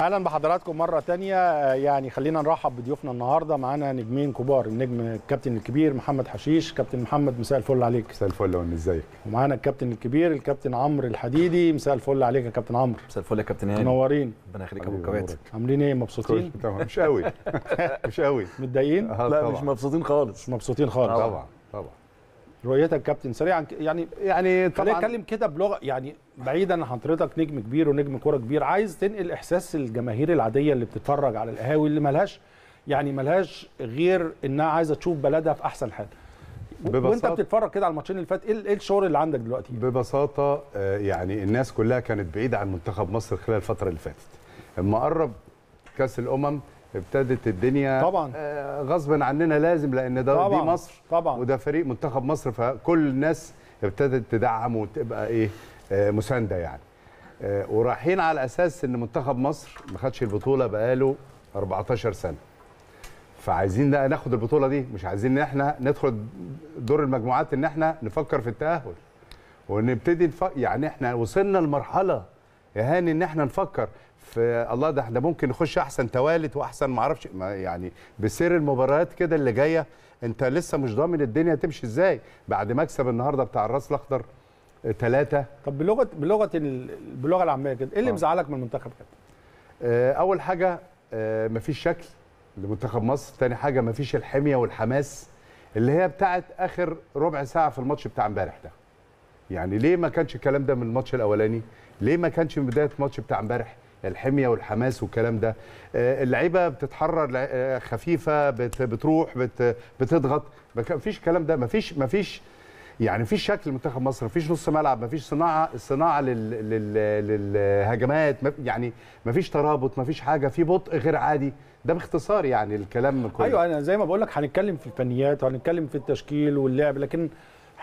اهلا بحضراتكم مره تانية آه، يعني خلينا نرحب بضيوفنا النهارده معانا نجمين كبار النجم الكابتن الكبير محمد حشيش كابتن محمد مساء الفل عليك مساء الفل وان ازيك ومعانا الكابتن الكبير الكابتن عمرو الحديدي مساء الفل عليك يا كابتن عمرو مساء الفل يا كابتن هاني يعني. منورين ربنا يخليك ابو الكباتن عاملين ايه مبسوطين مش قوي مش قوي متضايقين لا مش مبسوطين خالص مش مبسوطين خالص طبعا طبعا رؤيتك كابتن سريعا يعني يعني طبعا خلينا نتكلم كده بلغه يعني بعيدا عن حضرتك نجم كبير ونجم كوره كبير عايز تنقل احساس الجماهير العاديه اللي بتتفرج على القهاوي اللي ملهاش يعني ملهاش غير انها عايزه تشوف بلدها في احسن حال ببساطة وانت بتتفرج كده على الماتشين اللي فات ايه, إيه الشعور اللي عندك دلوقتي ببساطه آه، يعني الناس كلها كانت بعيده عن منتخب مصر خلال الفتره اللي فاتت اما قرب كاس الامم ابتدت الدنيا طبعا آه، غصبا عننا لازم لان ده طبعا دي مصر طبعا وده فريق منتخب مصر فكل الناس ابتدت تدعم وتبقى ايه آه، مسانده يعني آه، ورايحين على اساس ان منتخب مصر ما خدش البطوله بقاله 14 سنه فعايزين بقى ناخد البطوله دي مش عايزين ان احنا ندخل دور المجموعات ان احنا نفكر في التاهل ونبتدي يعني احنا وصلنا لمرحله اهاني ان احنا نفكر في الله ده احنا ممكن نخش احسن توالت واحسن معرفش ما يعني بسير المباريات كده اللي جايه انت لسه مش ضامن الدنيا تمشي ازاي بعد مكسب النهارده بتاع الراس الاخضر ثلاثة آه، طب بلغه بلغه باللغه العاميه كده ايه اللي آه. مزعلك من المنتخب كده؟ آه، اول حاجه مفيش شكل لمنتخب مصر، ثاني حاجه مفيش الحميه والحماس اللي هي بتاعت اخر ربع ساعه في الماتش بتاع امبارح ده. يعني ليه ما كانش الكلام ده من الماتش الاولاني؟ ليه ما كانش من بدايه الماتش بتاع امبارح الحميه والحماس والكلام ده آه، اللعيبه بتتحرر آه، خفيفه بتروح بتضغط ما فيش الكلام ده ما فيش ما فيش يعني فيش شكل منتخب مصر ما فيش نص ملعب ما فيش صناعه الصناعه للهجمات يعني ما فيش ترابط ما فيش حاجه في بطء غير عادي ده باختصار يعني الكلام كله ايوه انا زي ما بقول لك هنتكلم في الفنيات وهنتكلم في التشكيل واللعب لكن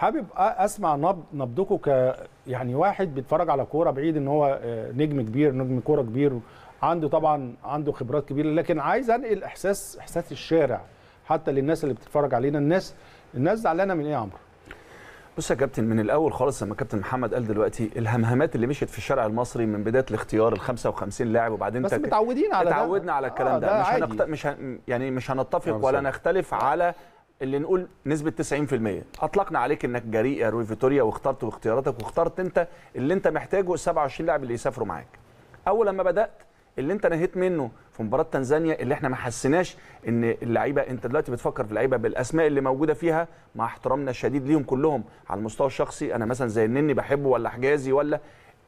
حابب اسمع نبض نبضكم ك يعني واحد بيتفرج على كوره بعيد ان هو آه، نجم كبير نجم كوره كبير عنده طبعا عنده خبرات كبيره لكن عايز انقل احساس احساس الشارع حتى للناس اللي بتتفرج علينا الناس الناس زعلانه من ايه يا عمرو؟ بص يا كابتن من الاول خالص لما كابتن محمد قال دلوقتي الهمهمات اللي مشيت في الشارع المصري من بدايه الاختيار ال 55 لاعب وبعدين بس متعودين على اتعودنا على الكلام آه ده, ده مش هنقت... مش ه... يعني مش هنتفق آه، ولا نختلف على اللي نقول نسبه 90% اطلقنا عليك انك جريء يا روي فيتوريا واخترت باختياراتك واخترت انت اللي انت محتاجه ال 27 لاعب اللي يسافروا معاك اول لما بدات اللي انت نهيت منه في مباراه تنزانيا اللي احنا ما حسيناش ان اللعيبه انت دلوقتي بتفكر في اللعيبه بالاسماء اللي موجوده فيها مع احترامنا الشديد ليهم كلهم على المستوى الشخصي انا مثلا زي النني بحبه ولا حجازي ولا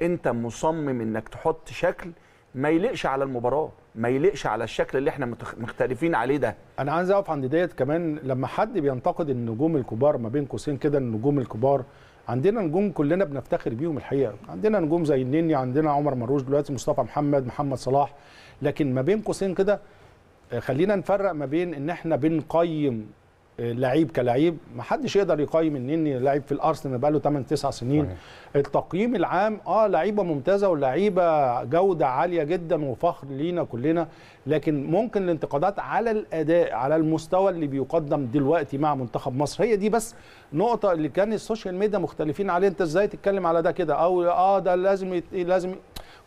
انت مصمم انك تحط شكل ما يليقش على المباراه ما يليقش على الشكل اللي احنا مختلفين عليه ده انا عايز اقف عند ديت كمان لما حد بينتقد النجوم الكبار ما بين قوسين كده النجوم الكبار عندنا نجوم كلنا بنفتخر بيهم الحقيقه عندنا نجوم زي النني عندنا عمر مروش دلوقتي مصطفى محمد محمد صلاح لكن ما بين قوسين كده آه، خلينا نفرق ما بين ان احنا بنقيم لعيب كلعيب ما حدش يقدر يقيم ان لعيب في الارسنال بقى له 8 9 سنين صحيح. التقييم العام اه لعيبه ممتازه ولعيبه جوده عاليه جدا وفخر لينا كلنا لكن ممكن الانتقادات على الاداء على المستوى اللي بيقدم دلوقتي مع منتخب مصر هي دي بس نقطه اللي كان السوشيال ميديا مختلفين عليها انت ازاي تتكلم على ده كده او اه ده لازم يت... لازم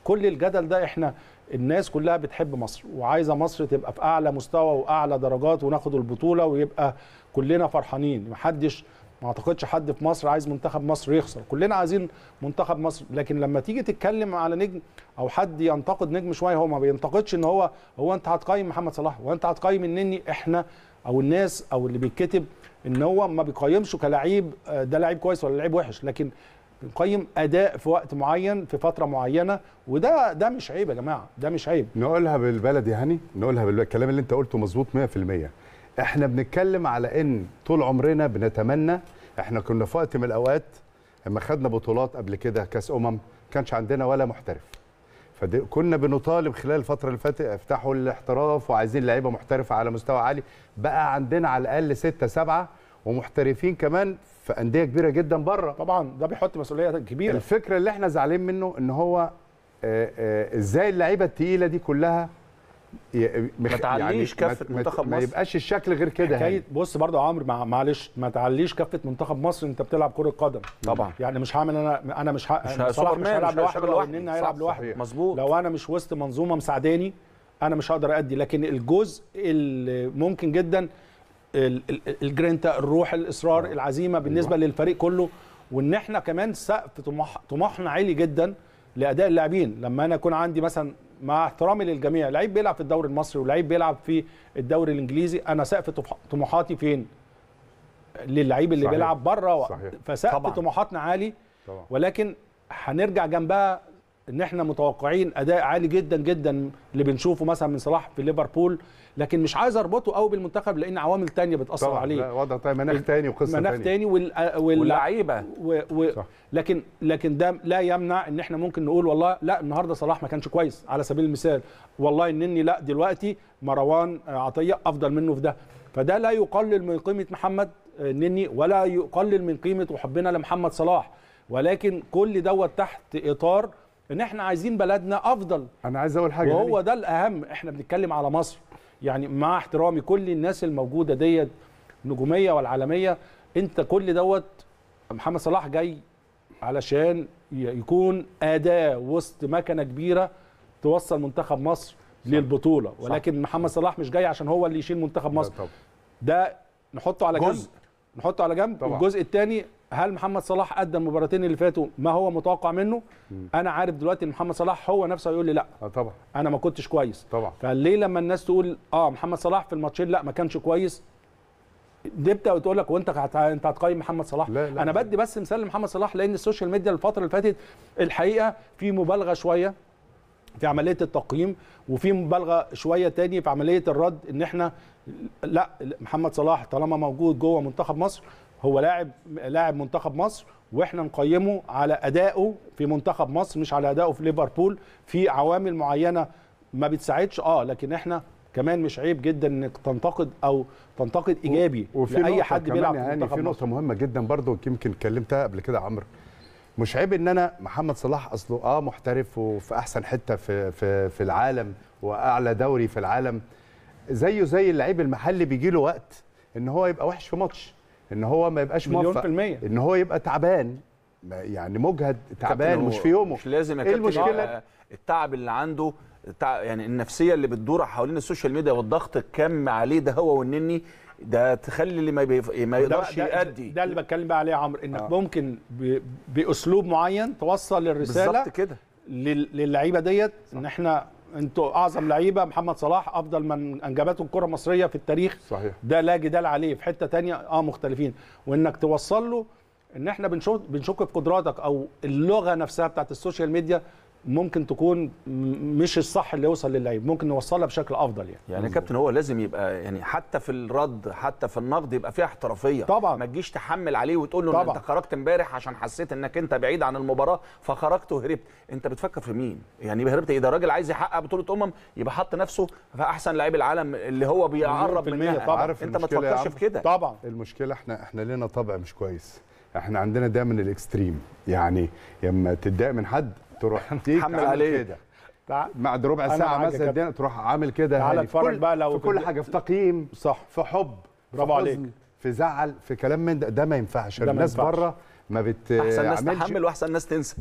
كل الجدل ده احنا الناس كلها بتحب مصر وعايزه مصر تبقى في اعلى مستوى واعلى درجات وناخد البطوله ويبقى كلنا فرحانين محدش ما اعتقدش حد في مصر عايز منتخب مصر يخسر كلنا عايزين منتخب مصر لكن لما تيجي تتكلم على نجم او حد ينتقد نجم شويه هو ما بينتقدش ان هو هو انت هتقيم محمد صلاح وانت هتقيم النني احنا او الناس او اللي بيتكتب ان هو ما بيقيمش كلاعب آه، ده لعيب كويس ولا لعيب وحش لكن بنقيم اداء في وقت معين في فتره معينه وده ده مش عيب يا جماعه ده مش عيب نقولها بالبلدي هاني نقولها بالكلام اللي انت قلته مظبوط 100% احنا بنتكلم على ان طول عمرنا بنتمنى احنا كنا في وقت من الاوقات لما خدنا بطولات قبل كده كاس امم كانش عندنا ولا محترف فكنا بنطالب خلال الفتره اللي فاتت افتحوا الاحتراف وعايزين لعيبه محترفه على مستوى عالي بقى عندنا على الاقل ستة سبعة ومحترفين كمان في انديه كبيره جدا بره طبعا ده بيحط مسؤوليه كبيره الفكره اللي احنا زعلانين منه ان هو آه، آه، ازاي اللعيبه الثقيله دي كلها آه، مخ... ما تعليش يعني كفه منتخب مصر ما يبقاش الشكل غير كده حكايه يعني. بص برضو عمرو مع... معلش ما تعليش كفه منتخب مصر انت بتلعب كره قدم طبعا يعني مش هعمل انا انا مش ه... مش, مش هلعب لوحدي لو انا هيلعب لوحدي مظبوط لو انا مش وسط منظومه مساعداني انا مش هقدر ادي لكن الجزء اللي ممكن جدا الجرينتا الروح الاصرار آه. العزيمه بالنسبه أيوة. للفريق كله وان احنا كمان سقف طموح طموحنا عالي جدا لاداء اللاعبين لما انا يكون عندي مثلا مع احترامي للجميع لعيب بيلعب في الدوري المصري ولعيب بيلعب في الدوري الانجليزي انا سقف طموحاتي فين للعيب اللي صحيح. بيلعب بره فسقف طموحاتنا عالي طبعا. ولكن هنرجع جنبها ان احنا متوقعين اداء عالي جدا جدا اللي بنشوفه مثلا من صلاح في ليفربول لكن مش عايز اربطه قوي بالمنتخب لان عوامل تانية بتاثر طبعا عليه وضع طيب مناخ تاني وقصه مناخ تاني وال... آه، وال... واللعيبه و... و... صح. لكن لكن ده لا يمنع ان احنا ممكن نقول والله لا النهارده صلاح ما كانش كويس على سبيل المثال والله انني لا دلوقتي مروان آه، عطيه افضل منه في ده فده لا يقلل من قيمه محمد آه، النني ولا يقلل من قيمه وحبنا لمحمد صلاح ولكن كل دوت تحت اطار ان احنا عايزين بلدنا افضل انا عايز اقول حاجه وهو ده الاهم احنا بنتكلم على مصر يعني مع احترامي كل الناس الموجوده ديت النجوميه والعالميه انت كل دوت محمد صلاح جاي علشان يكون اداه وسط مكنه كبيره توصل منتخب مصر صح. للبطوله ولكن صح. محمد صلاح مش جاي عشان هو اللي يشيل منتخب مصر ده نحطه على جنب نحطه على جنب والجزء الثاني هل محمد صلاح ادى المباراتين اللي فاتوا ما هو متوقع منه م. انا عارف دلوقتي ان محمد صلاح هو نفسه هيقول لي لا آه طبعا انا ما كنتش كويس طبعا فليه لما الناس تقول اه محمد صلاح في الماتشين لا ما كانش كويس تبدا وتقول لك وانت انت هتقيم محمد صلاح لا لا انا بدي بس مثال لمحمد صلاح لان السوشيال ميديا الفتره اللي فاتت الحقيقه في مبالغه شويه في عمليه التقييم وفي مبالغه شويه تاني في عمليه الرد ان احنا لا محمد صلاح طالما موجود جوه منتخب مصر هو لاعب لاعب منتخب مصر واحنا نقيمه على ادائه في منتخب مصر مش على ادائه في ليفربول في عوامل معينه ما بتساعدش اه لكن احنا كمان مش عيب جدا انك تنتقد او تنتقد ايجابي وفي لاي حد بيلعب في يعني منتخب في نقطه مهمه جدا برضو يمكن اتكلمتها قبل كده عمرو مش عيب ان انا محمد صلاح اصله اه محترف وفي احسن حته في في في العالم واعلى دوري في العالم زيه زي اللعيب المحلي بيجي له وقت ان هو يبقى وحش في ماتش ان هو ما يبقاش مليون في المية. ان هو يبقى تعبان يعني مجهد تعبان مش في يومه مش لازم يا إيه كابتن المشكله التعب اللي عنده يعني النفسيه اللي بتدور حوالين السوشيال ميديا والضغط الكم عليه ده هو والنني ده تخلي اللي ما بيف... ما يقدرش يأدي ده اللي بتكلم بقى عليه يا عمرو انك آه. ممكن ب... باسلوب معين توصل الرساله بالظبط كده لل... للعيبه ديت ان احنا انتوا اعظم لعيبه محمد صلاح افضل من انجبته الكره المصريه في التاريخ صحيح ده لا جدال عليه في حته تانية اه مختلفين وانك توصل له ان احنا بنشك بنشك في قدراتك او اللغه نفسها بتاعت السوشيال ميديا ممكن تكون مش الصح اللي يوصل للعيب ممكن نوصلها بشكل افضل يعني يعني يا كابتن هو لازم يبقى يعني حتى في الرد حتى في النقد يبقى فيها احترافيه طبعا ما تجيش تحمل عليه وتقول له طبعا. انت خرجت امبارح عشان حسيت انك انت بعيد عن المباراه فخرجت وهربت انت بتفكر في مين يعني هربت ايه ده راجل عايز يحقق بطوله امم يبقى حط نفسه في احسن لعيب العالم اللي هو بيقرب منها طبعا. عارف انت ما تفكرش في كده طبعا المشكله احنا احنا لنا طبع مش كويس احنا عندنا دايما الاكستريم يعني لما تتضايق من حد تروح تحمل عليه كده بعد ربع ساعه مثلا تروح عامل كده تعالى يعني اتفرج بقى لو في كل حاجه في تقييم صح في حب برافو عليك في زعل في كلام من ده, ده ما ينفعش الناس بره ما بتعملش احسن ناس تحمل واحسن ناس تنسى